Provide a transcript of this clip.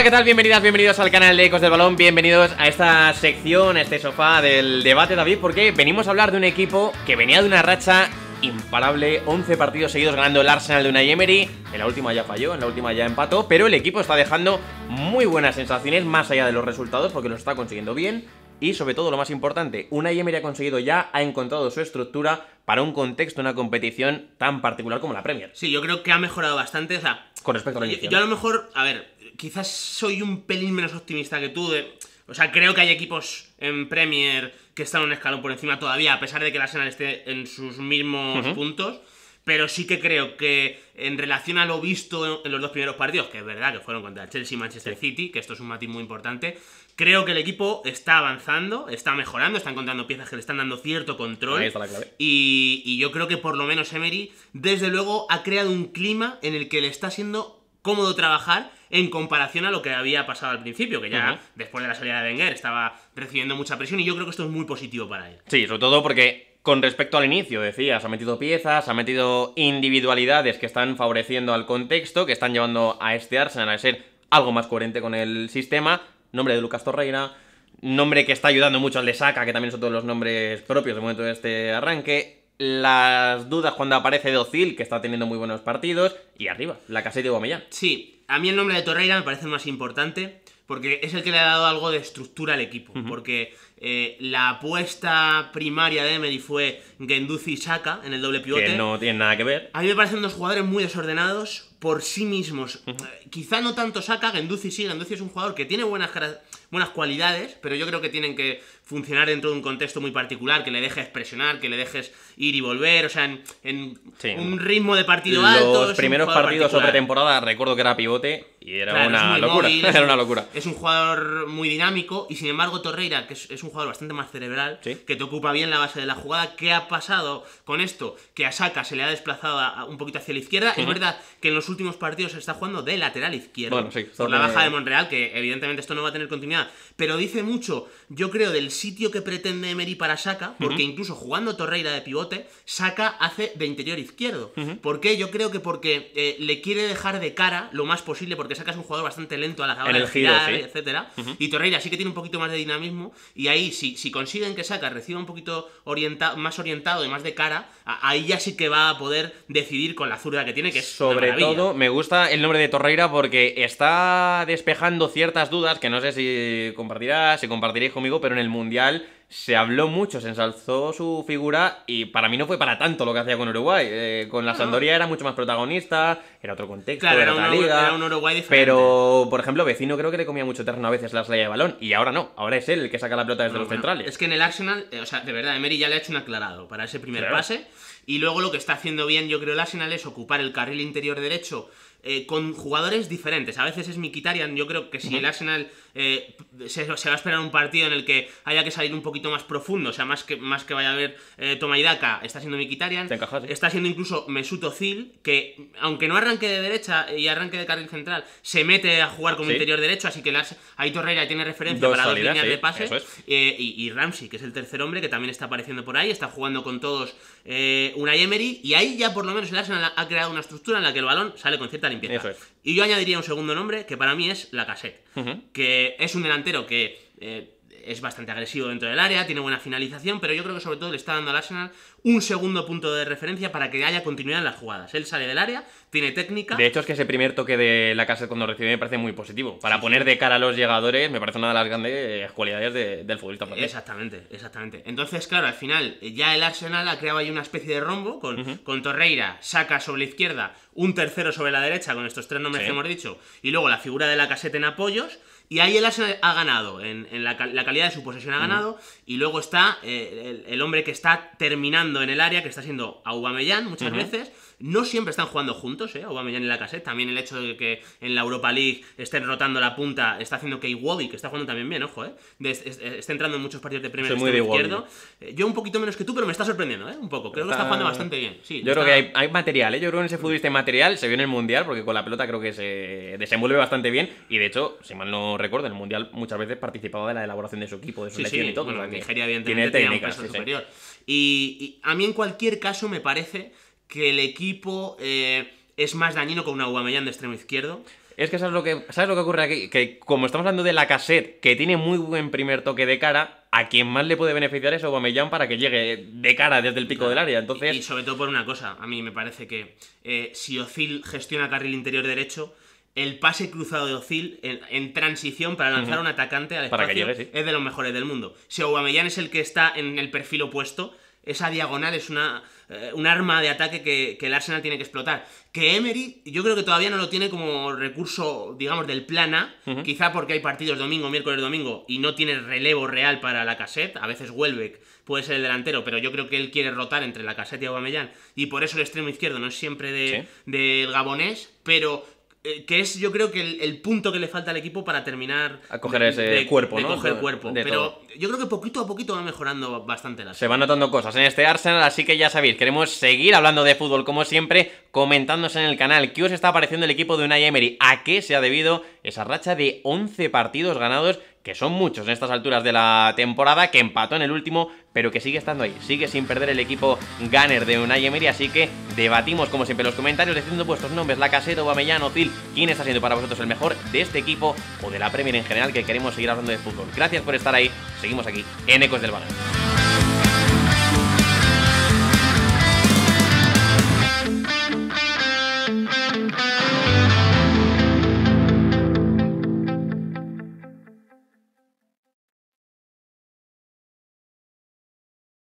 Hola, ¿qué tal? Bienvenidas, bienvenidos al canal de Ecos del Balón, bienvenidos a esta sección, a este sofá del debate, David, porque venimos a hablar de un equipo que venía de una racha imparable, 11 partidos seguidos ganando el Arsenal de una Emery, en la última ya falló, en la última ya empató, pero el equipo está dejando muy buenas sensaciones más allá de los resultados porque lo está consiguiendo bien, y sobre todo lo más importante, una Emery ha conseguido ya, ha encontrado su estructura para un contexto, una competición tan particular como la Premier. Sí, yo creo que ha mejorado bastante, o sea... Con respecto a la inicio Yo a lo mejor, a ver, quizás soy un pelín menos optimista que tú. o sea, creo que hay equipos en Premier que están un escalón por encima todavía, a pesar de que la Arsenal esté en sus mismos puntos. Pero sí que creo que en relación a lo visto en los dos primeros partidos, que es verdad que fueron contra Chelsea y Manchester City, que esto es un matiz muy importante, creo que el equipo está avanzando, está mejorando, está encontrando piezas que le están dando cierto control. Y, y yo creo que por lo menos Emery, desde luego, ha creado un clima en el que le está siendo cómodo trabajar en comparación a lo que había pasado al principio, que ya después de la salida de Wenger estaba recibiendo mucha presión y yo creo que esto es muy positivo para él. Sí, sobre todo porque con respecto al inicio, decías, ha metido piezas, ha metido individualidades que están favoreciendo al contexto, que están llevando a este Arsenal a ser algo más coherente con el sistema. Nombre de Lucas Torreira, nombre que está ayudando mucho al de Saka, que también son todos los nombres propios de momento de este arranque las dudas cuando aparece Docil, que está teniendo muy buenos partidos, y arriba, la caseta de Guamellán. Sí, a mí el nombre de Torreira me parece más importante, porque es el que le ha dado algo de estructura al equipo, porque eh, la apuesta primaria de Emery fue Genduzi y Saka en el doble pivote. Que no tiene nada que ver. A mí me parecen dos jugadores muy desordenados, por sí mismos. Eh, quizá no tanto saca, Genduzi sí, Genduzi es un jugador que tiene buenas, buenas cualidades, pero yo creo que tienen que funcionar dentro de un contexto muy particular, que le dejes presionar, que le dejes ir y volver, o sea, en, un ritmo de partido Los alto. Los primeros partidos o temporada recuerdo que era pivote y era una locura. Es un jugador muy dinámico y sin embargo Torreira, que es, un jugador bastante más cerebral, que te ocupa bien la base de la jugada. ¿Qué ha pasado con esto? Que a Saka se le ha desplazado un poquito hacia la izquierda. Es verdad que en los últimos partidos está jugando de lateral izquierdo. por la baja de Monreal, que evidentemente esto no va a tener continuidad. Pero dice mucho, yo creo, del sitio que pretende Emery para Saca, porque incluso jugando Torreira de pivote, Saca hace de interior izquierdo. porque Yo creo que porque eh, le quiere dejar de cara lo más posible, porque Saca es un jugador bastante lento a la hora de girar, etcétera. Y Torreira sí que tiene un poquito más de dinamismo. Y ahí, si, si consiguen que Saca reciba un poquito más orientado y más de cara, ahí ya sí que va a poder decidir con la zurda que tiene, que es sobre me gusta el nombre de Torreira porque está despejando ciertas dudas que no sé si compartirás, si compartiréis conmigo, pero en el Mundial se habló mucho, se ensalzó su figura y para mí no fue para tanto lo que hacía con Uruguay. Eh, con la Sandoria era mucho más protagonista, era otro contexto, era, otra liga. Era un Uruguay diferente. Pero, por ejemplo, Vecino creo que le comía mucho terreno a veces la salida de balón y ahora no, ahora es él el que saca la pelota desde los centrales. Es que en el Arsenal, eh, o sea, de verdad, Emery ya le ha hecho un aclarado para ese primer pase y luego lo que está haciendo bien, yo creo, el Arsenal es ocupar el carril interior derecho eh, con jugadores diferentes. A veces es Mikitarian, yo creo que si el Arsenal eh, se, va a esperar un partido en el que haya que salir un poquito más profundo, o sea, más que, más que vaya a haber eh, está siendo Mikitarian, ¿eh? está siendo incluso Mesut Zil, que aunque no arranque de derecha y arranque de carril central, se mete a jugar como interior derecho, así que ahí Torreira tiene referencia para dos líneas de pases, y, y, Ramsey, que es el tercer hombre, que también está apareciendo por ahí, está jugando con todos una Emery, y ahí ya por lo menos el Arsenal ha creado una estructura en la que el balón sale con cierta limpieza. Y yo añadiría un segundo nombre que para mí es la cassette, que es un delantero que eh, es bastante agresivo dentro del área, tiene buena finalización, pero yo creo que sobre todo le está dando al Arsenal un segundo punto de referencia para que haya continuidad en las jugadas. Él sale del área, tiene técnica. De hecho, es que ese primer toque de la caseta cuando recibe me parece muy positivo. Para poner de cara a los llegadores, me parece una de las grandes eh, cualidades del futbolista Exactamente, exactamente. Entonces, claro, al final eh, ya el Arsenal ha creado ahí una especie de rombo con, con Torreira, saca sobre la izquierda, un tercero sobre la derecha, con estos tres nombres que hemos dicho, y luego la figura de la caseta en apoyos. Y ahí el Arsenal ha ganado, en, la, calidad de su posesión ha ganado. Y luego está eh, el, hombre que está terminando en el área, que está siendo Aubameyang muchas veces. No siempre están jugando juntos, ¿eh? Aubameyang y Lacazette. También el hecho de que en la Europa League estén rotando la punta está haciendo que Iwobi, que está jugando también bien, ojo, ¿eh? está entrando en muchos partidos de premios League eh, yo un poquito menos que tú, pero me está sorprendiendo, ¿eh? Un poco. Creo que está jugando bastante bien. yo creo que hay, material, ¿eh? Yo creo que en ese futbolista hay material. Se vio en el Mundial, porque con la pelota creo que se desenvuelve bastante bien. Y de hecho, si mal no record el mundial muchas veces participaba de la elaboración de su equipo, de su sí, sí. y todo. Nigeria, evidentemente, tiene tenía un superior. Y, a mí, en cualquier caso, me parece que el equipo eh, es más dañino con un Aubameyang de extremo izquierdo. Es que sabes lo que, ¿sabes lo que ocurre aquí, que como estamos hablando de la cassette, que tiene muy buen primer toque de cara, a quien más le puede beneficiar es Aubameyang para que llegue de cara desde el pico del área. Entonces... Y, sobre todo por una cosa, a mí me parece que eh, si Ozil gestiona carril interior derecho, el pase cruzado de Ozil en, transición para lanzar un atacante al espacio es de los mejores del mundo. Si Aubameyang es el que está en el perfil opuesto, esa diagonal es una, eh, un arma de ataque que, el Arsenal tiene que explotar. Que Emery, yo creo que todavía no lo tiene como recurso, digamos, del plana quizá porque hay partidos domingo, miércoles, domingo, y no tiene relevo real para la cassette. A veces Welbeck puede ser el delantero, pero yo creo que él quiere rotar entre la cassette y Aubameyang, y por eso el extremo izquierdo no es siempre de, del gabonés, pero eh, que es yo creo que el, punto que le falta al equipo para terminar a coger ese cuerpo, de, ¿no? coger cuerpo. Pero yo creo que poquito a poquito va mejorando bastante la Se van notando cosas en este Arsenal, así que ya sabéis, queremos seguir hablando de fútbol como siempre, comentándose en el canal qué os está pareciendo el equipo de Unai Emery, a qué se ha debido esa racha de 11 partidos ganados que son muchos en estas alturas de la temporada, que empató en el último, pero que sigue estando ahí, sigue sin perder el equipo Gunner de Unai Emery, así que debatimos como siempre en los comentarios, diciendo vuestros nombres, la caseta, Bamellano, Zil, quién está siendo para vosotros el mejor de este equipo o de la Premier en general, que queremos seguir hablando de fútbol. Gracias por estar ahí, seguimos aquí en Ecos del Balón.